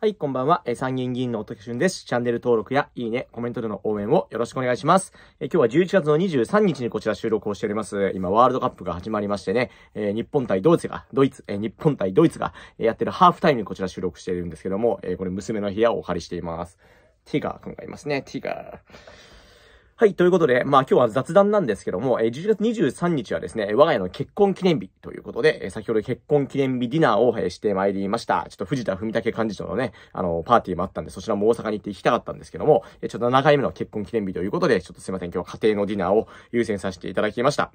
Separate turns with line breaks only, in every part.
はい、こんばんは。え参議院議員の乙木俊です。チャンネル登録やいいね、コメントでの応援をよろしくお願いします。え今日は11月の23日にこちら収録をしております。今、ワールドカップが始まりましてね、えー、日本対ドイツが、ドイツ、え日本対ドイツが、えやってるハーフタイムにこちら収録しているんですけども、えこれ娘の部屋をお借りしています。ティガーくんがいますね、ティガー。はい、ということで、まあ今日は雑談なんですけども、えー、11月23日はですね、我が家の結婚記念日ということで、えー、先ほど結婚記念日ディナーを、えしてまいりました。ちょっと藤田文武幹事長のね、あのー、パーティーもあったんで、そちらも大阪に行って行きたかったんですけども、えー、ちょっと7回目の結婚記念日ということで、ちょっとすいません、今日は家庭のディナーを優先させていただきました。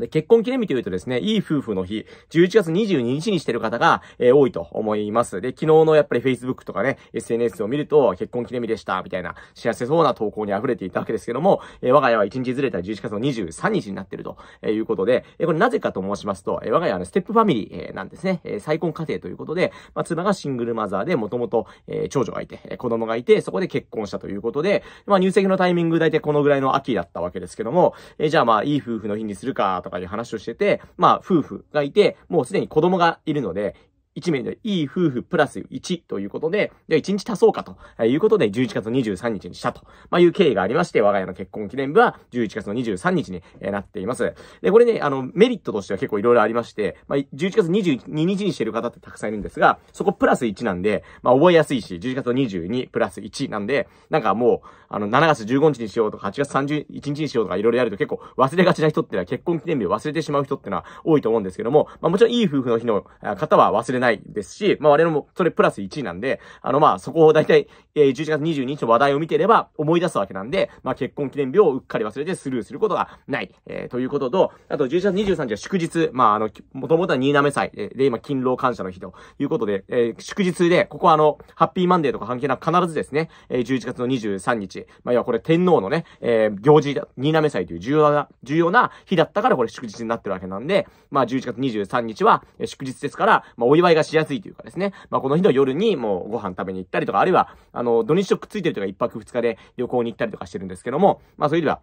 で、結婚記念日というとですね、いい夫婦の日、11月22日にしてる方が、えー、多いと思います。で、昨日のやっぱり Facebook とかね、SNS を見ると、結婚記念日でした、みたいな、幸せそうな投稿に溢れていたわけですけども、えー、我が家は1日ずれた11月の23日になってると、えいうことで、えこれなぜかと申しますと、え我が家はステップファミリー、えなんですね、え再婚家庭ということで、まあ、妻がシングルマザーで、もともと、え長女がいて、え子供がいて、そこで結婚したということで、まあ、入籍のタイミング大体このぐらいの秋だったわけですけども、えじゃあまあ、いい夫婦の日にするか、とかかで話をしてて、まあ、夫婦がいて、もうすでに子供がいるので、1名でいい夫婦プラス1ということで、じゃあ1日足そうかということで、11月23日にしたと、まあ、いう経緯がありまして、我が家の結婚記念日は11月の23日になっています。で、これね、あの、メリットとしては結構いろいろありまして、まあ、11月22日にしてる方ってたくさんいるんですが、そこプラス1なんで、まあ、覚えやすいし、11月22プラス1なんで、なんかもう、あの、7月15日にしようとか、8月31日にしようとかいろいろやると結構忘れがちな人ってのは結婚記念日を忘れてしまう人ってのは多いと思うんですけども、まあ、もちろんいい夫婦の日の方は忘れないですし、まあ我々もそれプラス1位なんで、あのまあそこを大体、え11月22日の話題を見てれば思い出すわけなんで、まあ結婚記念日をうっかり忘れてスルーすることがない、えー、ということと、あと11月23日は祝日、まああの、もともとは新滑祭で、今勤労感謝の日ということで、えー、祝日で、ここはあの、ハッピーマンデーとか関係なく必ずですね、え11月の23日、まあ要はこれ天皇のね、えー、行事、新滑祭という重要な、重要な日だったからこれ祝日になってるわけなんで、まあ11月23日は祝日ですから、まあお祝前がしやすいというかですね、まあ、この日の夜にもうご飯食べに行ったりとか、あるいは、あの、土日食ついてるとか一泊二日で旅行に行ったりとかしてるんですけども、まあ、そういう意味では、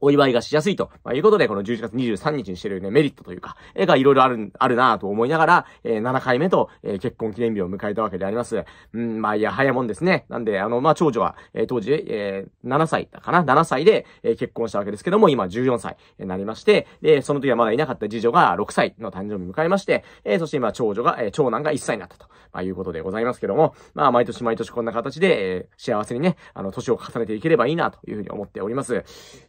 お祝いがしやすいと、まあ、いうことで、この11月23日にしてるね、メリットというか、絵がいろいろある、あるなぁと思いながら、えー、7回目と、えー、結婚記念日を迎えたわけであります。うん、まあ、いや、早もんですね。なんで、あの、まあ、長女は、えー、当時、えー、7歳だかな ?7 歳で、えー、結婚したわけですけども、今14歳になりまして、で、その時はまだいなかった次女が6歳の誕生日を迎えまして、えー、そして今、長女が、えー、長男が1歳になったと、まあ、いうことでございますけども、まあ、毎年毎年こんな形で、えー、幸せにね、あの、年を重ねていければいいなというふうに思っております。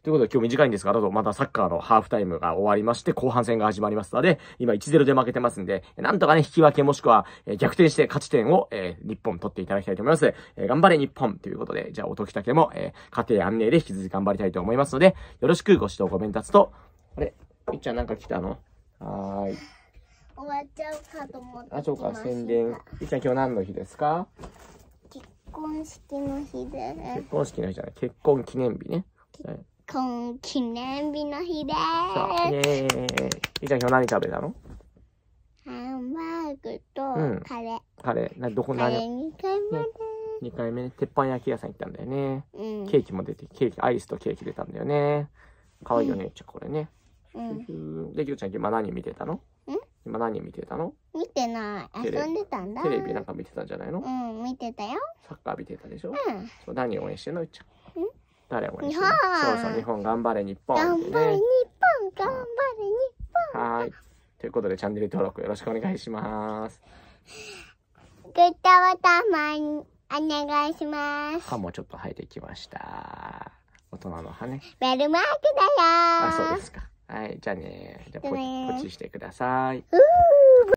ということで、今日短いんですが、だとまたサッカーのハーフタイムが終わりまして、後半戦が始まりますので、今1-0で負けてますんで、なんとかね、引き分けもしくは、え逆転して勝ち点を、え日本取っていただきたいと思います。え頑張れ日本ということで、じゃあ、おときたけも、え家庭安寧で引き続き頑張りたいと思いますので、よろしくご指導ご鞭達と、あれいっちゃんなんか来たのはーい。
終わっちゃうかと思ってあ、そうか、宣伝。
いっちゃん今日何の日ですか
結婚式の日です。結
婚式の日じゃない。結婚記念日ね。はい
婚記念日の日です。イエ
ーちゃん今日何食べたの
ハンバーグとカレー。うん、カレー。などこ何カレー2回
目でね。2回目ね。鉄板焼き屋さん行ったんだよね。うん、ケーキも出て、ケーキ、アイスとケーキ出たんだよね。かわいいよね、うちゃこれね。うん、で、きるちゃん今何見てたの今何見てたの
見てない遊んでたんだテレビな
んか見てたんじゃないのう
ん見てたよ
サッカー見てたでしょうんそう何応援してんのいちゃん誰も一緒そうそう日本頑張れ日本、ね、頑張れ日本頑張れ日本はいということでチャンネル登録よろしくお願いします
グッドボタンもお願いします歯
もちょっと生えてきました大人の歯ね
ベルマークだよあそうですか
はいじゃあねじゃあポチしてください